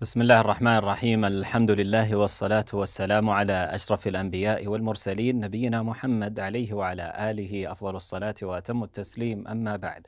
بسم الله الرحمن الرحيم الحمد لله والصلاة والسلام على أشرف الأنبياء والمرسلين نبينا محمد عليه وعلى آله أفضل الصلاة وأتم التسليم أما بعد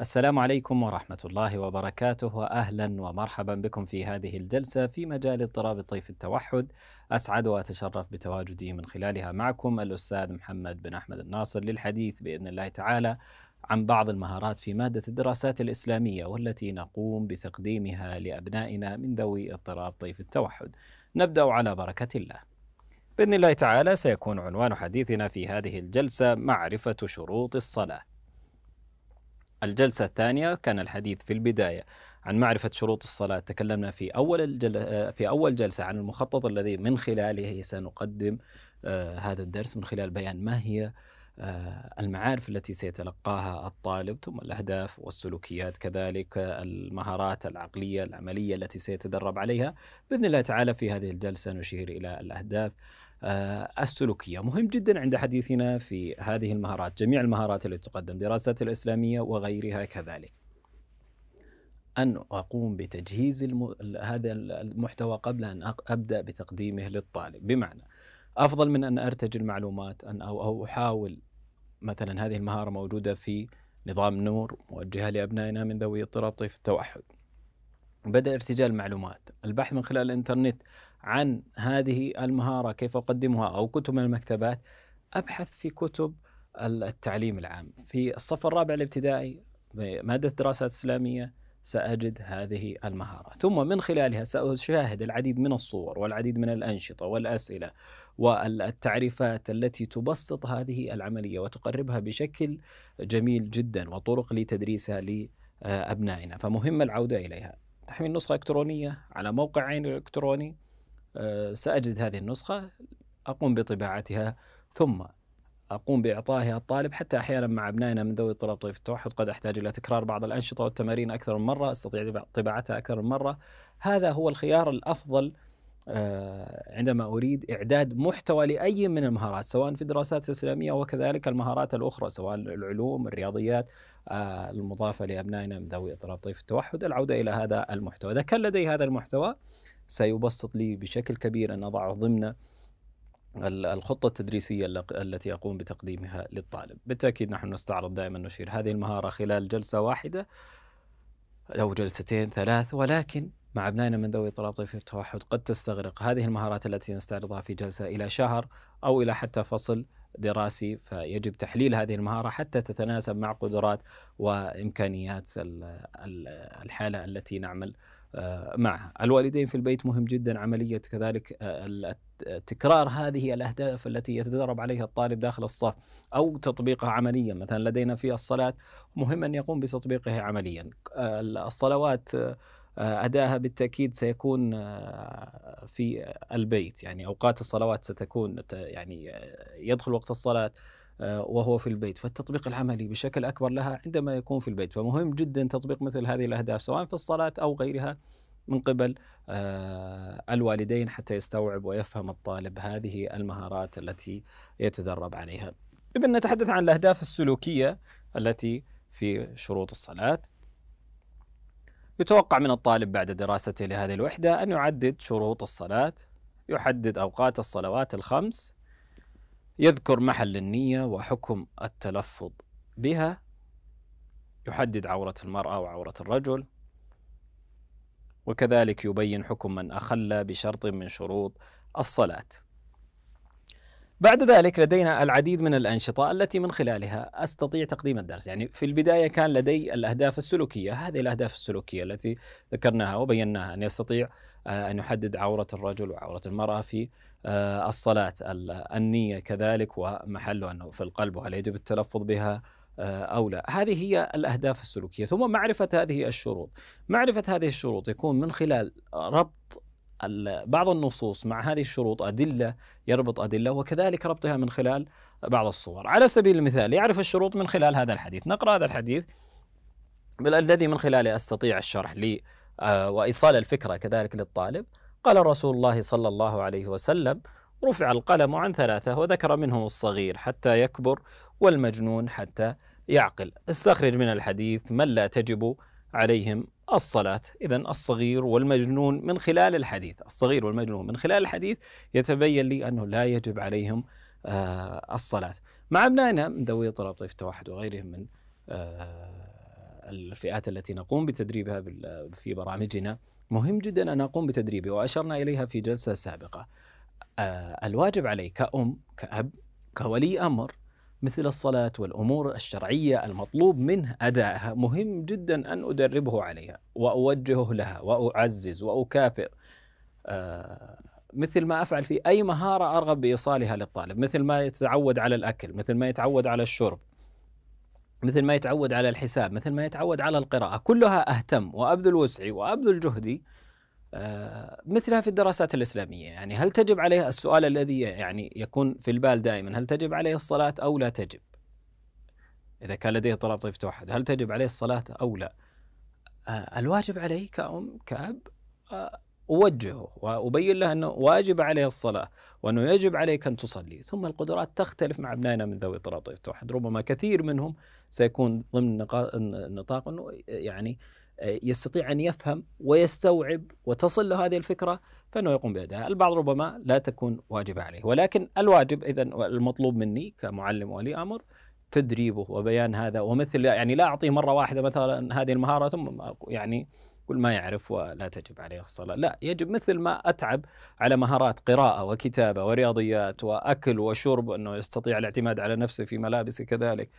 السلام عليكم ورحمة الله وبركاته وأهلا ومرحبا بكم في هذه الجلسة في مجال اضطراب طيف التوحد أسعد وأتشرف بتواجدي من خلالها معكم الأستاذ محمد بن أحمد الناصر للحديث بإذن الله تعالى عن بعض المهارات في مادة الدراسات الإسلامية والتي نقوم بتقديمها لأبنائنا من ذوي اضطراب طيف التوحد نبدأ على بركة الله بإذن الله تعالى سيكون عنوان حديثنا في هذه الجلسة معرفة شروط الصلاة الجلسة الثانية كان الحديث في البداية عن معرفة شروط الصلاة تكلمنا في أول الجل... في أول جلسة عن المخطط الذي من خلاله سنقدم آه، هذا الدرس من خلال بيان ما هي آه، المعارف التي سيتلقاها الطالب ثم الأهداف والسلوكيات كذلك المهارات العقلية العملية التي سيتدرب عليها بإذن الله تعالى في هذه الجلسة نشير إلى الأهداف آه، السلوكية مهم جدا عند حديثنا في هذه المهارات جميع المهارات التي تقدم دراسات الإسلامية وغيرها كذلك أن أقوم بتجهيز الم... هذا المحتوى قبل أن أبدأ بتقديمه للطالب بمعنى افضل من ان ارتجي المعلومات ان او احاول مثلا هذه المهاره موجوده في نظام نور موجهه لابنائنا من ذوي اضطراب طيف التوحد. بدأ ارتجال المعلومات، البحث من خلال الانترنت عن هذه المهاره كيف اقدمها او كتب من المكتبات ابحث في كتب التعليم العام، في الصف الرابع الابتدائي ماده الدراسات الاسلاميه سأجد هذه المهارة ثم من خلالها سأشاهد العديد من الصور والعديد من الأنشطة والأسئلة والتعريفات التي تبسط هذه العملية وتقربها بشكل جميل جدا وطرق لتدريسها لأبنائنا فمهم العودة إليها تحميل نسخة إلكترونية على موقع عين إلكتروني سأجد هذه النسخة أقوم بطباعتها ثم اقوم باعطائها الطالب حتى احيانا مع ابنائنا من ذوي اضطراب طيف التوحد قد احتاج الى تكرار بعض الانشطه والتمارين اكثر من مره استطيع طباعتها اكثر من مره هذا هو الخيار الافضل آه، عندما اريد اعداد محتوى لاي من المهارات سواء في الدراسات الاسلاميه وكذلك المهارات الاخرى سواء العلوم الرياضيات آه، المضافه لابنائنا من ذوي اضطراب طيف التوحد العوده الى هذا المحتوى اذا كان لدي هذا المحتوى سيبسط لي بشكل كبير ان اضعه ضمن الخطة التدريسية التي أقوم بتقديمها للطالب بالتأكيد نحن نستعرض دائما نشير هذه المهارة خلال جلسة واحدة أو جلستين ثلاث ولكن مع أبنائنا من ذوي اضطراب طيف التوحد قد تستغرق هذه المهارات التي نستعرضها في جلسة إلى شهر أو إلى حتى فصل دراسي فيجب تحليل هذه المهارة حتى تتناسب مع قدرات وإمكانيات الحالة التي نعمل آه، معها الوالدين في البيت مهم جدا عملية كذلك آه، تكرار هذه الأهداف التي يتدرب عليها الطالب داخل الصف أو تطبيقها عمليا مثلا لدينا في الصلاة مهم أن يقوم بتطبيقها عمليا آه، الصلوات آه، أداها بالتأكيد سيكون آه، في البيت يعني أوقات الصلوات ستكون يعني آه، يدخل وقت الصلاة وهو في البيت فالتطبيق العملي بشكل أكبر لها عندما يكون في البيت فمهم جدا تطبيق مثل هذه الأهداف سواء في الصلاة أو غيرها من قبل الوالدين حتى يستوعب ويفهم الطالب هذه المهارات التي يتدرب عليها إذا نتحدث عن الأهداف السلوكية التي في شروط الصلاة يتوقع من الطالب بعد دراسته لهذه الوحدة أن يعدد شروط الصلاة يحدد أوقات الصلوات الخمس يذكر محل النية وحكم التلفظ بها يحدد عورة المرأة وعورة الرجل وكذلك يبين حكم من أخل بشرط من شروط الصلاة بعد ذلك لدينا العديد من الأنشطة التي من خلالها أستطيع تقديم الدرس يعني في البداية كان لدي الأهداف السلوكية هذه الأهداف السلوكية التي ذكرناها وبيناها أن يستطيع آه، أن يحدد عورة الرجل وعورة المرأة في آه، الصلاة النية كذلك ومحله أنه في القلب وهل يجب التلفظ بها آه، أو لا هذه هي الأهداف السلوكية ثم معرفة هذه الشروط معرفة هذه الشروط يكون من خلال ربط بعض النصوص مع هذه الشروط أدلة يربط أدلة وكذلك ربطها من خلال بعض الصور على سبيل المثال يعرف الشروط من خلال هذا الحديث نقرأ هذا الحديث الذي من خلاله أستطيع الشرح لي آه، وإيصال الفكرة كذلك للطالب قال رسول الله صلى الله عليه وسلم رفع القلم عن ثلاثة وذكر منهم الصغير حتى يكبر والمجنون حتى يعقل استخرج من الحديث من لا تجب عليهم الصلاة إذا الصغير والمجنون من خلال الحديث الصغير والمجنون من خلال الحديث يتبين لي أنه لا يجب عليهم آه، الصلاة مع أبنائنا من ذوي اضطراب طيف التوحد وغيرهم من آه، الفئات التي نقوم بتدريبها في برامجنا مهم جدا أن أقوم بتدريبه وأشرنا إليها في جلسة سابقة آه، الواجب عليك كأم كأب كولي أمر مثل الصلاة والأمور الشرعية المطلوب منه أدائها مهم جدا أن أدربه عليها وأوجهه لها وأعزز وأكافئ آه، مثل ما أفعل في أي مهارة أرغب بإيصالها للطالب مثل ما يتعود على الأكل مثل ما يتعود على الشرب مثل ما يتعود على الحساب مثل ما يتعود على القراءة كلها أهتم وأبذل وسعي وأبذل جهدي آه، مثلها في الدراسات الإسلامية يعني هل تجب عليه السؤال الذي يعني يكون في البال دائما هل تجب عليه الصلاة أو لا تجب إذا كان لديه اضطراب طيف توحد هل تجب عليه الصلاة أو لا آه، الواجب عليه كأم كأب آه، أوجهه وأبين له أنه واجب عليه الصلاة وأنه يجب عليك أن تصلي ثم القدرات تختلف مع أبنائنا من ذوي اضطراب طيف توحد ربما كثير منهم سيكون ضمن نطاق أنه يعني يستطيع ان يفهم ويستوعب وتصل له هذه الفكره فانه يقوم بادائها، البعض ربما لا تكون واجبه عليه، ولكن الواجب اذا المطلوب مني كمعلم ولي امر تدريبه وبيان هذا ومثل يعني لا اعطيه مره واحده مثلا هذه المهاره ثم يعني كل ما يعرف ولا تجب عليه الصلاة لا يجب مثل ما أتعب على مهارات قراءة وكتابة ورياضيات وأكل وشرب أنه يستطيع الاعتماد على نفسه في ملابسه كذلك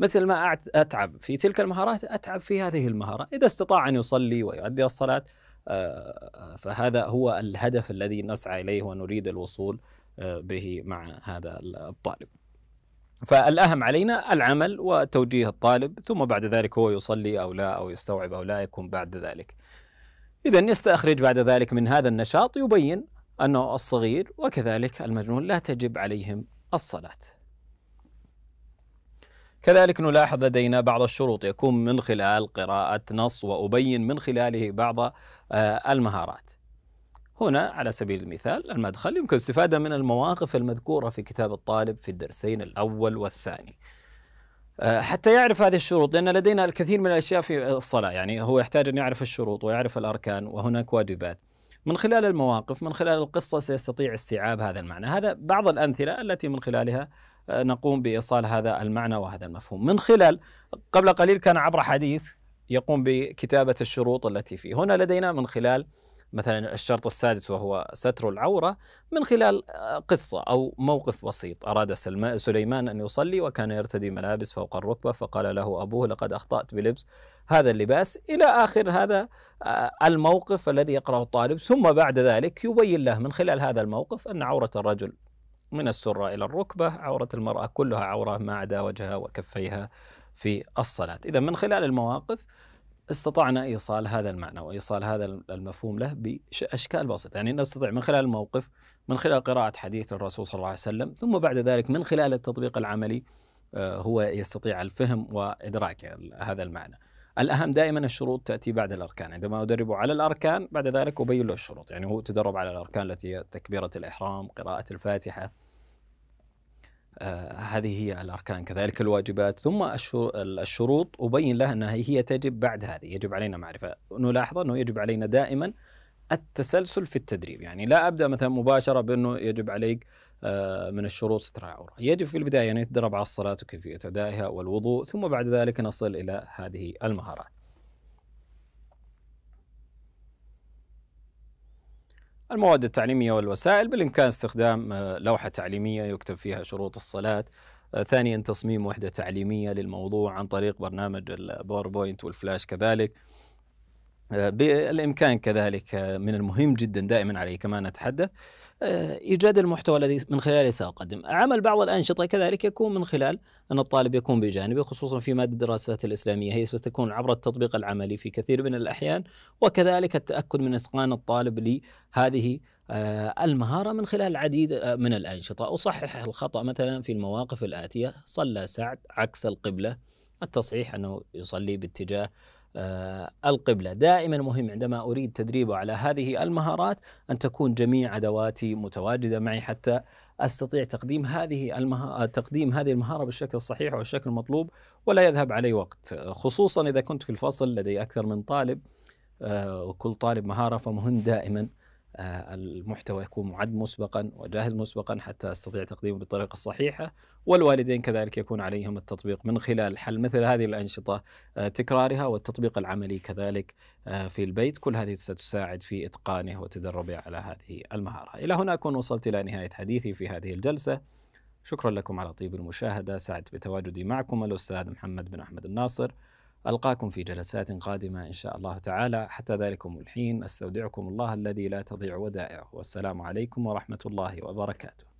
مثل ما أتعب في تلك المهارات أتعب في هذه المهارة إذا استطاع أن يصلي ويؤدي الصلاة آه، فهذا هو الهدف الذي نسعى إليه ونريد الوصول آه، به مع هذا الطالب فالأهم علينا العمل وتوجيه الطالب ثم بعد ذلك هو يصلي أو لا أو يستوعب أو لا يكون بعد ذلك إذا يستخرج بعد ذلك من هذا النشاط يبين أنه الصغير وكذلك المجنون لا تجب عليهم الصلاة كذلك نلاحظ لدينا بعض الشروط يكون من خلال قراءة نص وأبين من خلاله بعض آه، المهارات هنا على سبيل المثال المدخل يمكن الاستفادة من المواقف المذكورة في كتاب الطالب في الدرسين الأول والثاني آه، حتى يعرف هذه الشروط لأن لدينا الكثير من الأشياء في الصلاة يعني هو يحتاج أن يعرف الشروط ويعرف الأركان وهناك واجبات من خلال المواقف من خلال القصة سيستطيع استيعاب هذا المعنى هذا بعض الأمثلة التي من خلالها نقوم بايصال هذا المعنى وهذا المفهوم من خلال قبل قليل كان عبر حديث يقوم بكتابه الشروط التي فيه هنا لدينا من خلال مثلا الشرط السادس وهو ستر العورة من خلال آه، قصة أو موقف بسيط أراد سليمان أن يصلي وكان يرتدي ملابس فوق الركبة فقال له أبوه لقد أخطأت بلبس هذا اللباس إلى آخر هذا آه، الموقف الذي يقرأه الطالب ثم بعد ذلك يبين له من خلال هذا الموقف أن عورة الرجل من السرة إلى الركبة عورة المرأة كلها عورة ما عدا وجهها وكفيها في الصلاة إذا من خلال المواقف استطعنا ايصال هذا المعنى وايصال هذا المفهوم له باشكال بسيطه، يعني نستطيع من خلال الموقف من خلال قراءه حديث الرسول صلى الله عليه وسلم، ثم بعد ذلك من خلال التطبيق العملي آه، هو يستطيع الفهم وادراك هذا المعنى. الاهم دائما الشروط تاتي بعد الاركان، عندما ادربه على الاركان بعد ذلك ابين له الشروط، يعني هو تدرب على الاركان التي هي تكبيره الاحرام، قراءه الفاتحه، آه، هذه هي الأركان كذلك الواجبات ثم الشروط أبين لها أنها هي تجب بعد هذه يجب علينا معرفة نلاحظ أنه يجب علينا دائما التسلسل في التدريب يعني لا أبدأ مثلا مباشرة بأنه يجب عليك آه، من الشروط سترى العورة يجب في البداية أن يتدرب على الصلاة وكيفية أدائها والوضوء ثم بعد ذلك نصل إلى هذه المهارات المواد التعليمية والوسائل بالإمكان استخدام آه، لوحة تعليمية يكتب فيها شروط الصلاة آه، ثانيا تصميم وحدة تعليمية للموضوع عن طريق برنامج الباوربوينت والفلاش كذلك بالامكان كذلك من المهم جدا دائما عليه كما نتحدث آه، ايجاد المحتوى الذي من خلاله ساقدم، عمل بعض الانشطه كذلك يكون من خلال ان الطالب يكون بجانبه خصوصا في ماده الدراسات الاسلاميه هي ستكون عبر التطبيق العملي في كثير من الاحيان وكذلك التاكد من اتقان الطالب لهذه آه، المهارة من خلال العديد آه، من الأنشطة أصحح الخطأ مثلا في المواقف الآتية صلى سعد عكس القبلة التصحيح أنه يصلي باتجاه آه، القبلة دائما مهم عندما أريد تدريبه على هذه المهارات أن تكون جميع أدواتي متواجدة معي حتى أستطيع تقديم هذه المه... آه، تقديم هذه المهارة بالشكل الصحيح والشكل المطلوب ولا يذهب علي وقت خصوصا إذا كنت في الفصل لدي أكثر من طالب آه، وكل طالب مهارة فمهم دائما آه، المحتوى يكون معد مسبقا وجاهز مسبقا حتى استطيع تقديمه بالطريقه الصحيحه والوالدين كذلك يكون عليهم التطبيق من خلال حل مثل هذه الانشطه آه، تكرارها والتطبيق العملي كذلك آه، في البيت كل هذه ستساعد في اتقانه وتدربه على هذه المهاره الى هنا اكون وصلت الى نهايه حديثي في هذه الجلسه شكرا لكم على طيب المشاهده سعدت بتواجدي معكم الاستاذ محمد بن احمد الناصر ألقاكم في جلسات قادمة إن شاء الله تعالى حتى ذلكم الحين أستودعكم الله الذي لا تضيع ودائعه والسلام عليكم ورحمة الله وبركاته